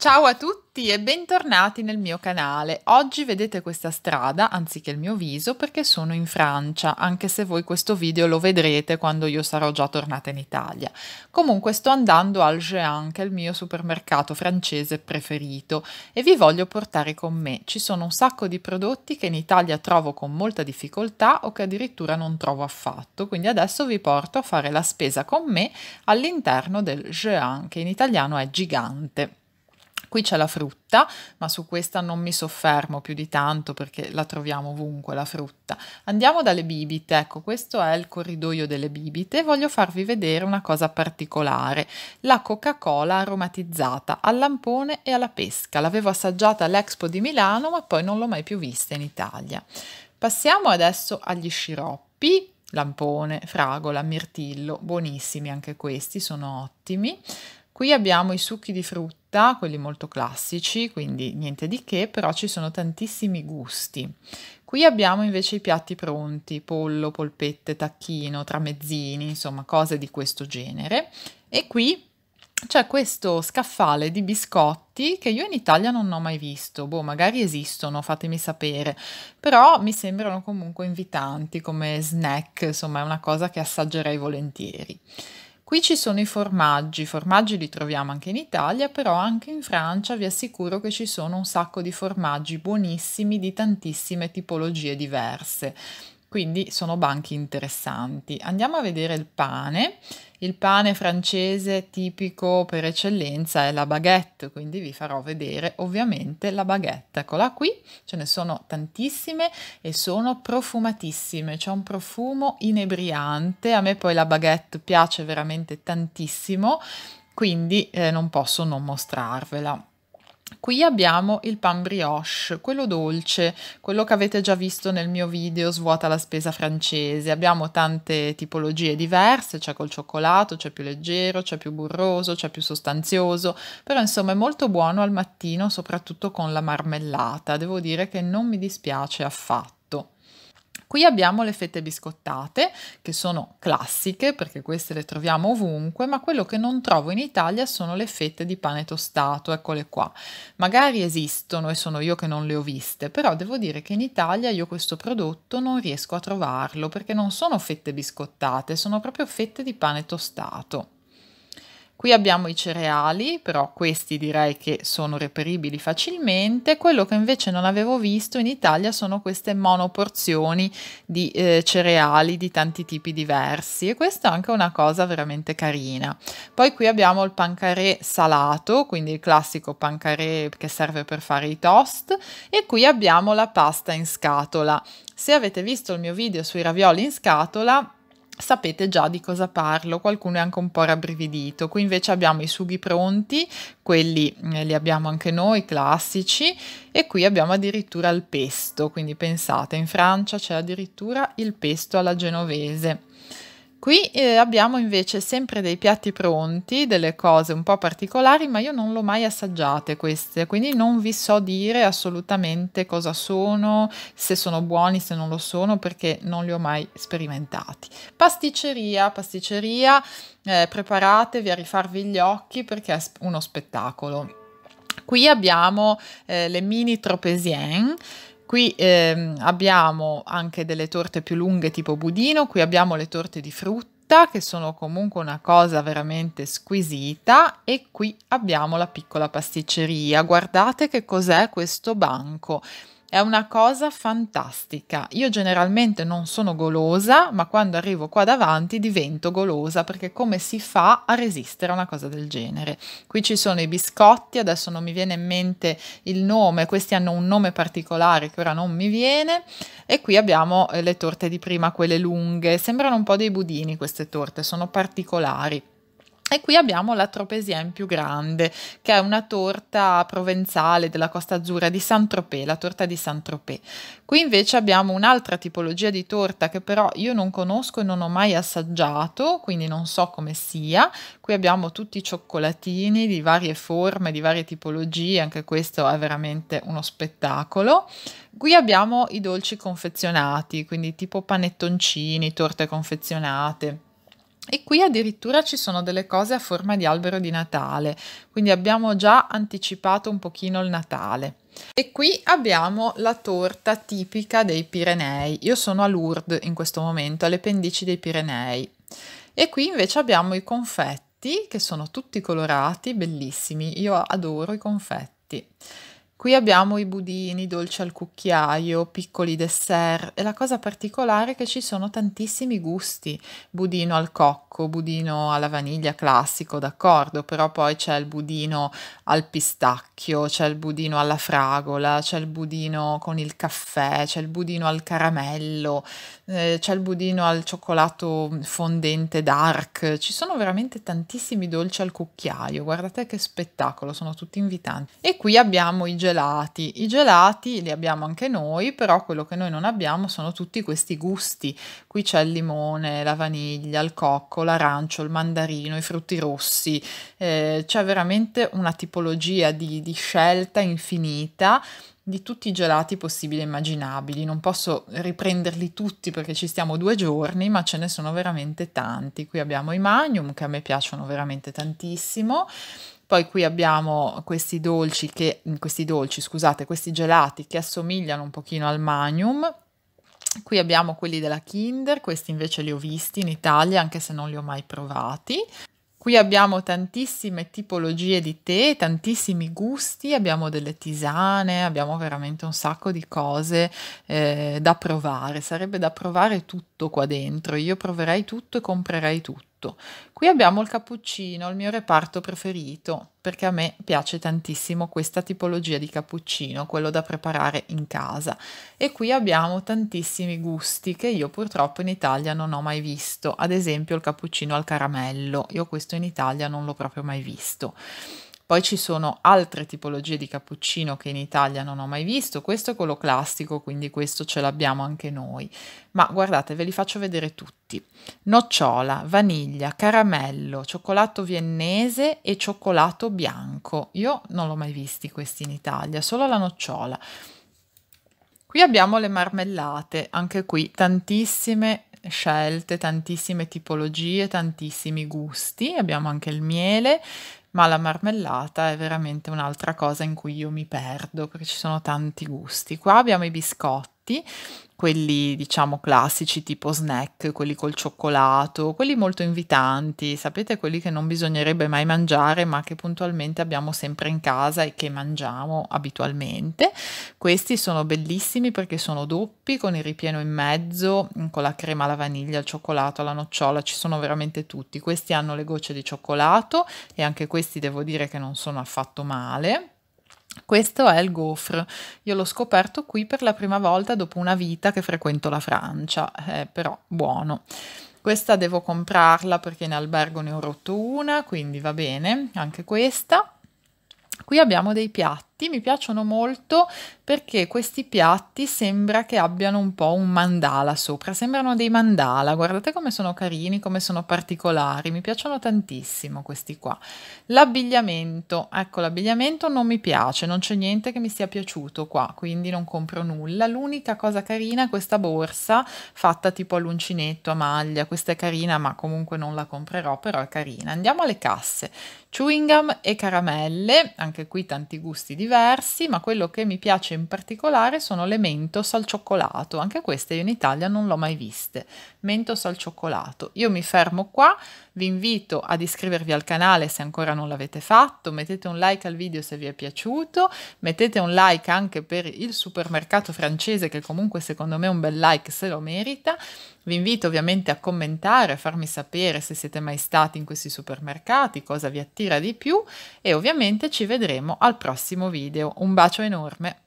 Ciao a tutti e bentornati nel mio canale. Oggi vedete questa strada anziché il mio viso perché sono in Francia, anche se voi questo video lo vedrete quando io sarò già tornata in Italia. Comunque sto andando al Géant, che è il mio supermercato francese preferito, e vi voglio portare con me. Ci sono un sacco di prodotti che in Italia trovo con molta difficoltà o che addirittura non trovo affatto, quindi adesso vi porto a fare la spesa con me all'interno del Géant, che in italiano è gigante. Qui c'è la frutta, ma su questa non mi soffermo più di tanto perché la troviamo ovunque la frutta. Andiamo dalle bibite, ecco questo è il corridoio delle bibite voglio farvi vedere una cosa particolare, la Coca-Cola aromatizzata al lampone e alla pesca. L'avevo assaggiata all'Expo di Milano ma poi non l'ho mai più vista in Italia. Passiamo adesso agli sciroppi, lampone, fragola, mirtillo, buonissimi anche questi, sono ottimi. Qui abbiamo i succhi di frutta, quelli molto classici, quindi niente di che, però ci sono tantissimi gusti. Qui abbiamo invece i piatti pronti, pollo, polpette, tacchino, tramezzini, insomma cose di questo genere. E qui c'è questo scaffale di biscotti che io in Italia non ho mai visto, boh, magari esistono, fatemi sapere, però mi sembrano comunque invitanti come snack, insomma è una cosa che assaggerei volentieri. Qui ci sono i formaggi, i formaggi li troviamo anche in Italia, però anche in Francia vi assicuro che ci sono un sacco di formaggi buonissimi di tantissime tipologie diverse quindi sono banchi interessanti. Andiamo a vedere il pane. Il pane francese tipico per eccellenza è la baguette, quindi vi farò vedere ovviamente la baguette. Eccola qui, ce ne sono tantissime e sono profumatissime, c'è un profumo inebriante. A me poi la baguette piace veramente tantissimo, quindi eh, non posso non mostrarvela. Qui abbiamo il pan brioche, quello dolce, quello che avete già visto nel mio video svuota la spesa francese. Abbiamo tante tipologie diverse, c'è col cioccolato, c'è più leggero, c'è più burroso, c'è più sostanzioso, però insomma è molto buono al mattino, soprattutto con la marmellata. Devo dire che non mi dispiace affatto. Qui abbiamo le fette biscottate, che sono classiche perché queste le troviamo ovunque, ma quello che non trovo in Italia sono le fette di pane tostato, eccole qua. Magari esistono e sono io che non le ho viste, però devo dire che in Italia io questo prodotto non riesco a trovarlo perché non sono fette biscottate, sono proprio fette di pane tostato. Qui abbiamo i cereali, però questi direi che sono reperibili facilmente. Quello che invece non avevo visto in Italia sono queste monoporzioni di eh, cereali di tanti tipi diversi e questa è anche una cosa veramente carina. Poi qui abbiamo il pancarè salato, quindi il classico pancarè che serve per fare i toast e qui abbiamo la pasta in scatola. Se avete visto il mio video sui ravioli in scatola, sapete già di cosa parlo, qualcuno è anche un po' rabbrividito. Qui invece abbiamo i sughi pronti, quelli eh, li abbiamo anche noi, classici, e qui abbiamo addirittura il pesto, quindi pensate, in Francia c'è addirittura il pesto alla genovese. Qui eh, abbiamo invece sempre dei piatti pronti, delle cose un po' particolari, ma io non l'ho mai assaggiate queste, quindi non vi so dire assolutamente cosa sono, se sono buoni, se non lo sono, perché non li ho mai sperimentati. Pasticceria, pasticceria, eh, preparatevi a rifarvi gli occhi perché è uno spettacolo. Qui abbiamo eh, le mini tropesienne Qui ehm, abbiamo anche delle torte più lunghe tipo budino, qui abbiamo le torte di frutta che sono comunque una cosa veramente squisita e qui abbiamo la piccola pasticceria. Guardate che cos'è questo banco è una cosa fantastica. Io generalmente non sono golosa, ma quando arrivo qua davanti divento golosa perché come si fa a resistere a una cosa del genere? Qui ci sono i biscotti, adesso non mi viene in mente il nome, questi hanno un nome particolare che ora non mi viene e qui abbiamo eh, le torte di prima, quelle lunghe, sembrano un po' dei budini queste torte, sono particolari. E qui abbiamo la tropesia in più grande, che è una torta provenzale della Costa Azzurra di Saint-Tropez, la torta di Saint-Tropez. Qui invece abbiamo un'altra tipologia di torta che però io non conosco e non ho mai assaggiato, quindi non so come sia. Qui abbiamo tutti i cioccolatini di varie forme, di varie tipologie, anche questo è veramente uno spettacolo. Qui abbiamo i dolci confezionati, quindi tipo panettoncini, torte confezionate e qui addirittura ci sono delle cose a forma di albero di Natale, quindi abbiamo già anticipato un pochino il Natale. E qui abbiamo la torta tipica dei Pirenei. Io sono a Lourdes in questo momento, alle pendici dei Pirenei. E qui invece abbiamo i confetti che sono tutti colorati, bellissimi. Io adoro i confetti. Qui abbiamo i budini, dolci al cucchiaio, piccoli dessert e la cosa particolare è che ci sono tantissimi gusti, budino al cocco, budino alla vaniglia classico, d'accordo, però poi c'è il budino al pistacchio, c'è il budino alla fragola, c'è il budino con il caffè, c'è il budino al caramello, eh, c'è il budino al cioccolato fondente dark, ci sono veramente tantissimi dolci al cucchiaio, guardate che spettacolo, sono tutti invitanti. E qui abbiamo i gelati. I gelati li abbiamo anche noi, però quello che noi non abbiamo sono tutti questi gusti. Qui c'è il limone, la vaniglia, il cocco, l'arancio, il mandarino, i frutti rossi. Eh, c'è veramente una tipologia di, di scelta infinita di tutti i gelati possibili e immaginabili. Non posso riprenderli tutti perché ci stiamo due giorni, ma ce ne sono veramente tanti. Qui abbiamo i magnum che a me piacciono veramente tantissimo. Poi qui abbiamo questi dolci, che, questi dolci, scusate, questi gelati che assomigliano un pochino al magnum. Qui abbiamo quelli della Kinder, questi invece li ho visti in Italia anche se non li ho mai provati. Qui abbiamo tantissime tipologie di tè, tantissimi gusti, abbiamo delle tisane, abbiamo veramente un sacco di cose eh, da provare. Sarebbe da provare tutto qua dentro. Io proverei tutto e comprerei tutto tutto. Qui abbiamo il cappuccino, il mio reparto preferito, perché a me piace tantissimo questa tipologia di cappuccino, quello da preparare in casa. E qui abbiamo tantissimi gusti che io purtroppo in Italia non ho mai visto, ad esempio il cappuccino al caramello, io questo in Italia non l'ho proprio mai visto. Poi ci sono altre tipologie di cappuccino che in Italia non ho mai visto, questo è quello classico, quindi questo ce l'abbiamo anche noi. Ma guardate, ve li faccio vedere tutti. Nocciola, vaniglia, caramello, cioccolato viennese e cioccolato bianco. Io non l'ho mai visti questi in Italia, solo la nocciola. Qui abbiamo le marmellate, anche qui tantissime scelte, tantissime tipologie, tantissimi gusti. Abbiamo anche il miele, ma la marmellata è veramente un'altra cosa in cui io mi perdo perché ci sono tanti gusti. Qua abbiamo i biscotti biscotti, quelli diciamo classici tipo snack, quelli col cioccolato, quelli molto invitanti, sapete quelli che non bisognerebbe mai mangiare ma che puntualmente abbiamo sempre in casa e che mangiamo abitualmente. Questi sono bellissimi perché sono doppi con il ripieno in mezzo, con la crema alla vaniglia, al cioccolato, alla nocciola, ci sono veramente tutti. Questi hanno le gocce di cioccolato e anche questi devo dire che non sono affatto male questo è il Gaufre. Io l'ho scoperto qui per la prima volta dopo una vita che frequento la Francia, eh, però buono. Questa devo comprarla perché in albergo ne ho rotto una, quindi va bene anche questa. Qui abbiamo dei piatti piatti mi piacciono molto perché questi piatti sembra che abbiano un po' un mandala sopra, sembrano dei mandala, guardate come sono carini, come sono particolari, mi piacciono tantissimo questi qua. L'abbigliamento, ecco l'abbigliamento non mi piace, non c'è niente che mi sia piaciuto qua, quindi non compro nulla. L'unica cosa carina è questa borsa fatta tipo all'uncinetto a maglia, questa è carina ma comunque non la comprerò, però è carina. Andiamo alle casse, chewing gum e caramelle, anche qui tanti gusti diversi diversi, ma quello che mi piace in particolare sono le mentos al cioccolato. Anche queste io in Italia non l'ho mai viste. Mentos al cioccolato. Io mi fermo qua. Vi invito ad iscrivervi al canale se ancora non l'avete fatto, mettete un like al video se vi è piaciuto, mettete un like anche per il supermercato francese che comunque secondo me un bel like se lo merita. Vi invito ovviamente a commentare, a farmi sapere se siete mai stati in questi supermercati, cosa vi attira di più e ovviamente ci vedremo al prossimo video. Un bacio enorme!